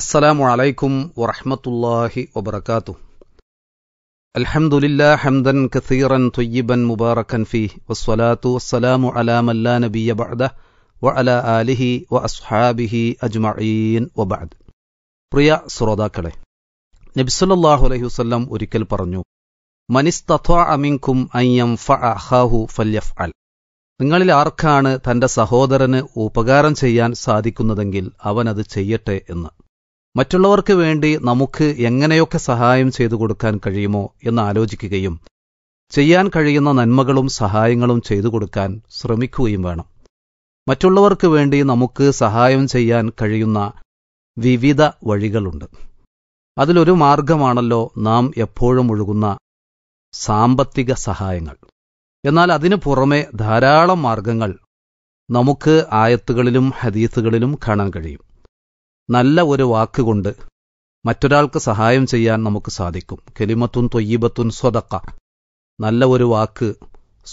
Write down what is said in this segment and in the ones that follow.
السلام عليكم ورحمة الله وبركاته الحمد لله حمدا كثيرا طيبا مباركا فيه والصلاة والسلام على من لا نبي بعده وعلى آله وأصحابه أجمعين وبعد പ്രിയ ശ്രോതാക്കളെ നബിസല്ലാഹു അലൈഹി വസ്ലം ഒരിക്കൽ പറഞ്ഞു മനിസ്തമിങ്കും അയ്യം ഫഹാഹു ഫല്യഫ് അൽ നിങ്ങളിൽ ആർക്കാണ് തന്റെ സഹോദരന് ഉപകാരം ചെയ്യാൻ സാധിക്കുന്നതെങ്കിൽ അവനത് ചെയ്യട്ടെ എന്ന് മറ്റുള്ളവർക്ക് വേണ്ടി നമുക്ക് എങ്ങനെയൊക്കെ സഹായം ചെയ്തു കൊടുക്കാൻ കഴിയുമോ എന്ന് ആലോചിക്കുകയും ചെയ്യാൻ കഴിയുന്ന നന്മകളും സഹായങ്ങളും ചെയ്തു കൊടുക്കാൻ ശ്രമിക്കുകയും വേണം മറ്റുള്ളവർക്ക് വേണ്ടി നമുക്ക് സഹായം ചെയ്യാൻ കഴിയുന്ന വിവിധ വഴികളുണ്ട് അതിലൊരു മാർഗമാണല്ലോ നാം എപ്പോഴും ഒഴുകുന്ന സാമ്പത്തിക സഹായങ്ങൾ എന്നാൽ അതിനു പുറമെ ധാരാളം മാർഗങ്ങൾ നമുക്ക് ആയത്തുകളിലും ഹദീസുകളിലും കാണാൻ കഴിയും നല്ല ഒരു വാക്കുകൊണ്ട് മറ്റൊരാൾക്ക് സഹായം ചെയ്യാൻ നമുക്ക് സാധിക്കും കെലിമത്തുൻ തൊയ്യീബത്തുൻ സ്വതക്ക നല്ല ഒരു വാക്ക്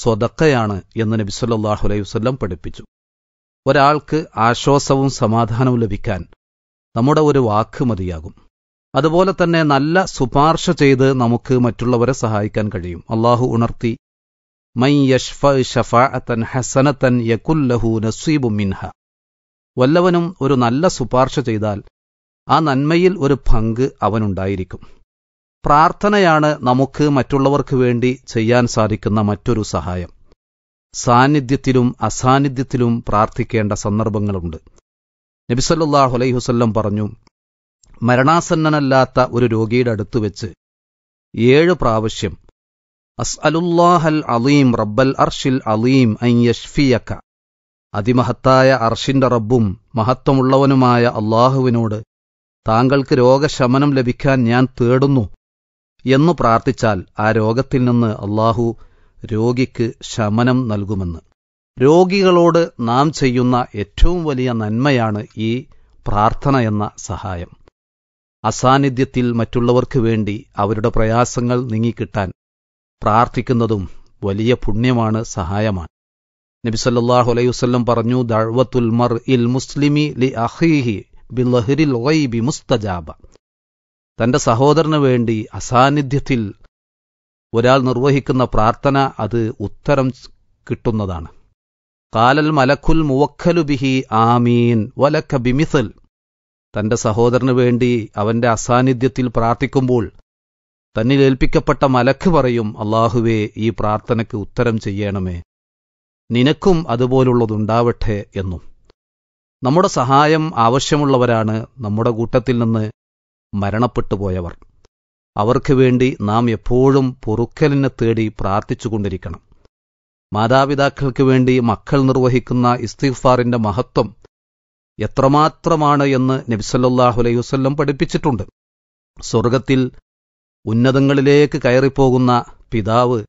സ്വതക്കയാണ് എന്ന് നബി സല്ലാഹു അലൈഹി വസ്ല്ലം പഠിപ്പിച്ചു ഒരാൾക്ക് ആശ്വാസവും സമാധാനവും ലഭിക്കാൻ നമ്മുടെ ഒരു വാക്ക് മതിയാകും അതുപോലെ തന്നെ നല്ല ശുപാർശ ചെയ്ത് നമുക്ക് മറ്റുള്ളവരെ സഹായിക്കാൻ കഴിയും അള്ളാഹു ഉണർത്തി മൈ യഷ്ഫ അത്തൻ ഹസനത്തൻ യകുല്ലഹു നസീബു മിൻഹ വല്ലവനും ഒരു നല്ല ശുപാർശ ചെയ്താൽ ആ നന്മയിൽ ഒരു പങ്ക് അവനുണ്ടായിരിക്കും പ്രാർത്ഥനയാണ് നമുക്ക് മറ്റുള്ളവർക്ക് വേണ്ടി ചെയ്യാൻ സാധിക്കുന്ന മറ്റൊരു സഹായം സാന്നിധ്യത്തിലും അസാന്നിധ്യത്തിലും പ്രാർത്ഥിക്കേണ്ട സന്ദർഭങ്ങളുണ്ട് നബിസല്ലാഹു അലൈഹുസല്ലം പറഞ്ഞു മരണാസന്നനല്ലാത്ത ഒരു രോഗിയുടെ അടുത്ത് വെച്ച് ഏഴ് പ്രാവശ്യം അസ്അലുല്ലാഹൽ അലീം റബ്ബൽ അർഷിൽ അലീം അൻ യഷ്ഫിയക്ക അതിമഹത്തായ അർഷിന്റെ റബ്ബും മഹത്വമുള്ളവനുമായ അള്ളാഹുവിനോട് താങ്കൾക്ക് രോഗശമനം ലഭിക്കാൻ ഞാൻ തേടുന്നു എന്നു പ്രാർത്ഥിച്ചാൽ ആ രോഗത്തിൽ നിന്ന് അള്ളാഹു രോഗിക്ക് ശമനം നൽകുമെന്ന് രോഗികളോട് നാം ചെയ്യുന്ന ഏറ്റവും വലിയ നന്മയാണ് ഈ പ്രാർത്ഥന എന്ന സഹായം അസാന്നിധ്യത്തിൽ മറ്റുള്ളവർക്ക് വേണ്ടി അവരുടെ പ്രയാസങ്ങൾ നീങ്ങിക്കിട്ടാൻ പ്രാർത്ഥിക്കുന്നതും വലിയ പുണ്യമാണ് സഹായമാണ് നബി സല്ലാഹു അലൈഹി പറഞ്ഞു ദഅവത്തുൽ മർ ഇൽ മുസ്ലിമി ലി അഹീഹി ബിലഹരിൽ ഗൈബി മുസ്തജാബ തന്റെ സഹോദരന് വേണ്ടി അസാന്നിധ്യത്തിൽ ഒരാൾ നിർവഹിക്കുന്ന പ്രാർത്ഥന അത് ഉത്തരം കിട്ടുന്നതാണ് കാലൽ മലഖുൽ മുവക്കലു ബിഹി ആമീൻ വലക്ക ബിമിസൽ തന്റെ സഹോദരന് വേണ്ടി അവന്റെ അസാന്നിധ്യത്തിൽ പ്രാർത്ഥിക്കുമ്പോൾ തന്നിലേൽപ്പിക്കപ്പെട്ട മലഖ് മലക്ക് പറയും അള്ളാഹുവേ ഈ പ്രാർത്ഥനയ്ക്ക് ഉത്തരം ചെയ്യണമേ നിനക്കും അതുപോലുള്ളതുണ്ടാവട്ടെ എന്നും നമ്മുടെ സഹായം ആവശ്യമുള്ളവരാണ് നമ്മുടെ കൂട്ടത്തിൽ നിന്ന് മരണപ്പെട്ടു പോയവർ അവർക്ക് വേണ്ടി നാം എപ്പോഴും പൊറുക്കലിനെ തേടി പ്രാർത്ഥിച്ചുകൊണ്ടിരിക്കണം മാതാപിതാക്കൾക്ക് വേണ്ടി മക്കൾ നിർവഹിക്കുന്ന ഇസ്തിഫാറിന്റെ മഹത്വം എത്രമാത്രമാണ് എന്ന് നബിസല്ലാഹു അലൈഹി വസ്ല്ലം പഠിപ്പിച്ചിട്ടുണ്ട് സ്വർഗത്തിൽ ഉന്നതങ്ങളിലേക്ക് കയറിപ്പോകുന്ന പിതാവ്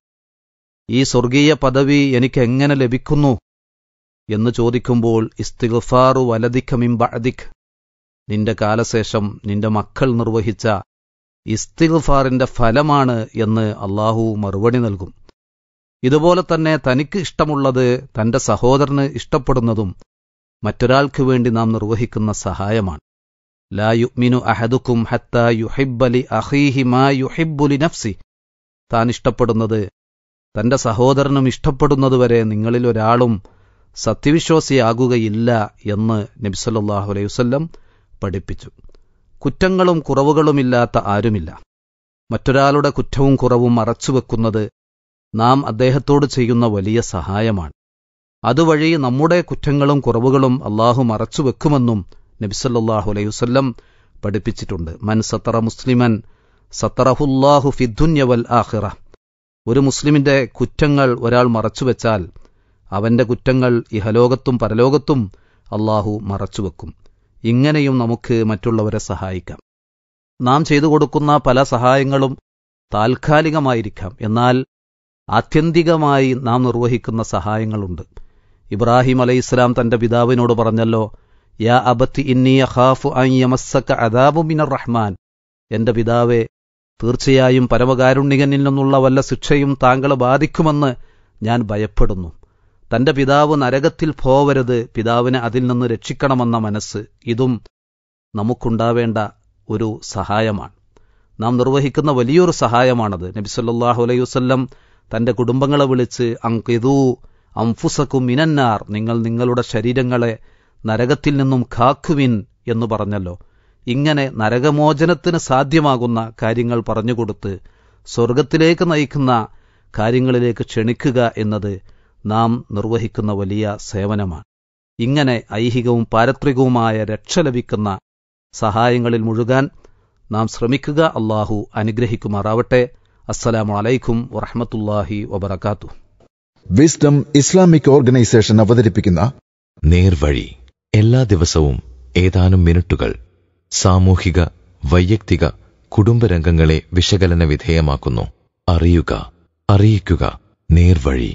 ഈ സ്വർഗീയ പദവി എനിക്ക് എങ്ങനെ ലഭിക്കുന്നു എന്ന് ചോദിക്കുമ്പോൾ ഇസ്തിഗ്ഫാറു വലദിഖ് മിംബഅദിഖ് നിന്റെ കാലശേഷം നിന്റെ മക്കൾ നിർവഹിച്ച ഇസ്തിഗ്ഫാറിന്റെ ഫലമാണ് എന്ന് അള്ളാഹു മറുപടി നൽകും ഇതുപോലെ തന്നെ തനിക്ക് ഇഷ്ടമുള്ളത് തന്റെ സഹോദരന് ഇഷ്ടപ്പെടുന്നതും മറ്റൊരാൾക്ക് വേണ്ടി നാം നിർവഹിക്കുന്ന സഹായമാണ് ലാ യുമിനു അഹദുക്കും ഹത്ത യുഹിബ്ബലി അഹീഹിമാ മാ യുഹിബ്ബുലി നഫ്സി താൻ ഇഷ്ടപ്പെടുന്നത് തന്റെ സഹോദരനും ഇഷ്ടപ്പെടുന്നതുവരെ നിങ്ങളിൽ ഒരാളും സത്യവിശ്വാസിയാകുകയില്ല എന്ന് നബിസല്ലാഹു അലൈഹി വസ്ല്ലം പഠിപ്പിച്ചു കുറ്റങ്ങളും കുറവുകളുമില്ലാത്ത ആരുമില്ല മറ്റൊരാളുടെ കുറ്റവും കുറവും മറച്ചുവെക്കുന്നത് നാം അദ്ദേഹത്തോട് ചെയ്യുന്ന വലിയ സഹായമാണ് അതുവഴി നമ്മുടെ കുറ്റങ്ങളും കുറവുകളും അള്ളാഹു മറച്ചുവെക്കുമെന്നും നബിസല്ലാഹു അലൈഹി വസ്ല്ലം പഠിപ്പിച്ചിട്ടുണ്ട് മൻ സത്തറ മുസ്ലിമൻ സത്തറഹുല്ലാഹു ഫിദ്ദുന്യവൽ ആഹിറ ഒരു മുസ്ലിമിന്റെ കുറ്റങ്ങൾ ഒരാൾ മറച്ചുവെച്ചാൽ അവന്റെ കുറ്റങ്ങൾ ഇഹലോകത്തും പരലോകത്തും അള്ളാഹു മറച്ചുവെക്കും ഇങ്ങനെയും നമുക്ക് മറ്റുള്ളവരെ സഹായിക്കാം നാം ചെയ്തു കൊടുക്കുന്ന പല സഹായങ്ങളും താൽക്കാലികമായിരിക്കാം എന്നാൽ ആത്യന്തികമായി നാം നിർവഹിക്കുന്ന സഹായങ്ങളുണ്ട് ഇബ്രാഹിം അലൈഹി ഇസ്ലാം തന്റെ പിതാവിനോട് പറഞ്ഞല്ലോ യാ അബത്ത് ഇന്നി അഖാഫു അൻ യമസ്സക അദാബു മിനർ റഹ്മാൻ എന്റെ പിതാവേ തീർച്ചയായും പരമകാരുണ്യകനിൽ നിന്നുള്ള വല്ല ശിക്ഷയും താങ്കളെ ബാധിക്കുമെന്ന് ഞാൻ ഭയപ്പെടുന്നു തന്റെ പിതാവ് നരകത്തിൽ പോവരുത് പിതാവിനെ അതിൽ നിന്ന് രക്ഷിക്കണമെന്ന മനസ്സ് ഇതും നമുക്കുണ്ടാവേണ്ട ഒരു സഹായമാണ് നാം നിർവഹിക്കുന്ന വലിയൊരു സഹായമാണത് നബിസല്ലാഹു അലൈഹി വസ്ല്ലം തന്റെ കുടുംബങ്ങളെ വിളിച്ച് അങ്കിതു അംഫുസക്കും മിനന്നാർ നിങ്ങൾ നിങ്ങളുടെ ശരീരങ്ങളെ നരകത്തിൽ നിന്നും കാക്കുവിൻ എന്ന് പറഞ്ഞല്ലോ ഇങ്ങനെ നരകമോചനത്തിന് സാധ്യമാകുന്ന കാര്യങ്ങൾ പറഞ്ഞുകൊടുത്ത് സ്വർഗത്തിലേക്ക് നയിക്കുന്ന കാര്യങ്ങളിലേക്ക് ക്ഷണിക്കുക എന്നത് നാം നിർവഹിക്കുന്ന വലിയ സേവനമാണ് ഇങ്ങനെ ഐഹികവും പാരത്രികവുമായ രക്ഷ ലഭിക്കുന്ന സഹായങ്ങളിൽ മുഴുകാൻ നാം ശ്രമിക്കുക അള്ളാഹു അനുഗ്രഹിക്കുമാറാവട്ടെ അസ്സലാമു അലൈക്കും വറഹമത്തുല്ലാഹി വബർക്കാത്തു വിസ്ഡം ഇസ്ലാമിക് ഓർഗനൈസേഷൻ അവതരിപ്പിക്കുന്ന നേർവഴി എല്ലാ ദിവസവും ഏതാനും മിനിറ്റുകൾ സാമൂഹിക വൈയക്തിക കുടുംബരംഗങ്ങളെ വിശകലന വിധേയമാക്കുന്നു അറിയുക അറിയിക്കുക നേർവഴി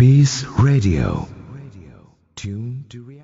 പീസ് റേഡിയോ ട്യൂൺ ടു